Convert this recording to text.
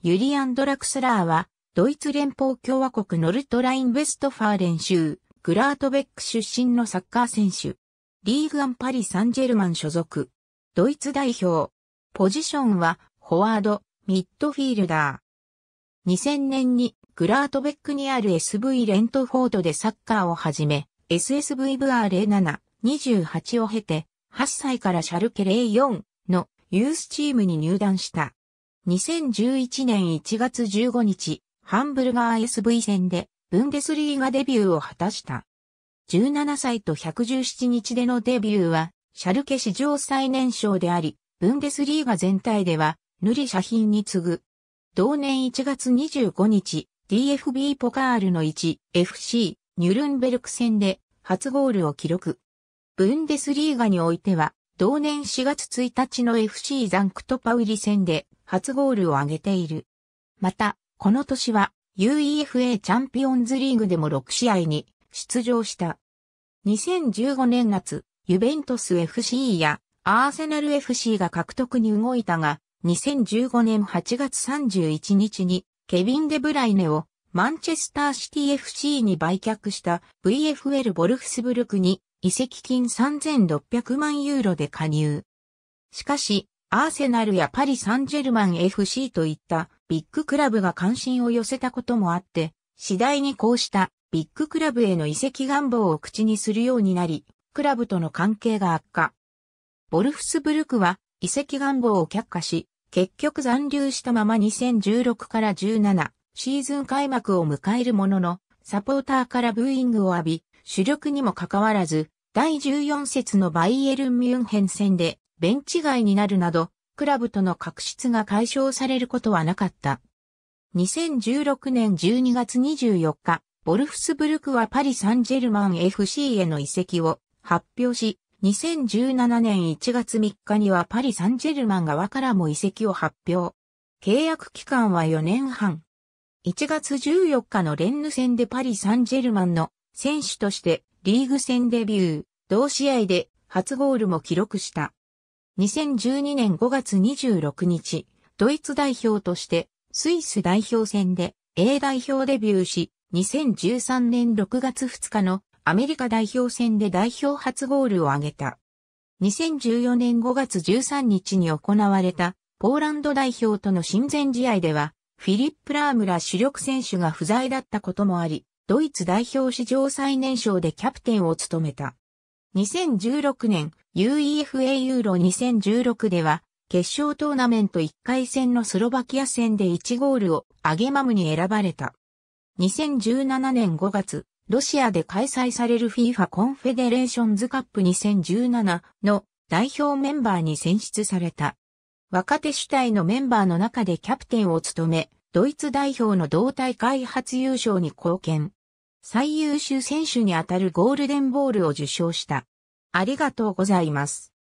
ユリアン・ドラクスラーは、ドイツ連邦共和国ノルトライン・ウェストファーレン州、グラートベック出身のサッカー選手。リーグアン・パリ・サンジェルマン所属。ドイツ代表。ポジションは、フォワード、ミッドフィールダー。2000年に、グラートベックにある SV レントフォードでサッカーを始め、SSV ブアー07、28を経て、8歳からシャルケ04のユースチームに入団した。2011年1月15日、ハンブルガー SV 戦で、ブンデスリーガデビューを果たした。17歳と117日でのデビューは、シャルケ史上最年少であり、ブンデスリーガ全体では、塗り写真に次ぐ。同年1月25日、DFB ポカールの1、FC、ニュルンベルク戦で、初ゴールを記録。ブンデスリーガにおいては、同年4月1日の FC ザンクトパウリ戦で初ゴールを挙げている。また、この年は UEFA チャンピオンズリーグでも6試合に出場した。2015年夏、ユベントス FC やアーセナル FC が獲得に動いたが、2015年8月31日にケビン・デブライネをマンチェスターシティ FC に売却した VFL ボルフスブルクに移籍金3600万ユーロで加入。しかし、アーセナルやパリ・サンジェルマン FC といったビッグクラブが関心を寄せたこともあって、次第にこうしたビッグクラブへの移籍願望を口にするようになり、クラブとの関係が悪化。ボルフスブルクは移籍願望を却下し、結局残留したまま2016から17シーズン開幕を迎えるものの、サポーターからブーイングを浴び、主力にもかかわらず、第14節のバイエルン・ミュンヘン戦でベンチ外になるなど、クラブとの確執が解消されることはなかった。2016年12月24日、ボルフスブルクはパリ・サンジェルマン FC への移籍を発表し、2017年1月3日にはパリ・サンジェルマン側からも移籍を発表。契約期間は4年半。1月14日のレンヌ戦でパリ・サンジェルマンの選手としてリーグ戦デビュー、同試合で初ゴールも記録した。2012年5月26日、ドイツ代表としてスイス代表戦で A 代表デビューし、2013年6月2日のアメリカ代表戦で代表初ゴールを挙げた。2014年5月13日に行われたポーランド代表との親善試合では、フィリップ・ラームら主力選手が不在だったこともあり、ドイツ代表史上最年少でキャプテンを務めた。2016年 UEFA ユーロ2016では、決勝トーナメント1回戦のスロバキア戦で1ゴールをアゲマムに選ばれた。2017年5月、ロシアで開催される FIFA コンフェデレーションズカップ2017の代表メンバーに選出された。若手主体のメンバーの中でキャプテンを務め、ドイツ代表の同体開発優勝に貢献。最優秀選手にあたるゴールデンボールを受賞した。ありがとうございます。